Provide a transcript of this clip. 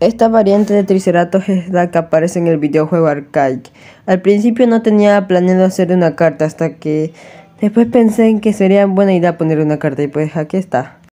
Esta variante de Triceratops es la que aparece en el videojuego Arcaic. Al principio no tenía planeado hacer una carta hasta que después pensé en que sería buena idea poner una carta y pues aquí está.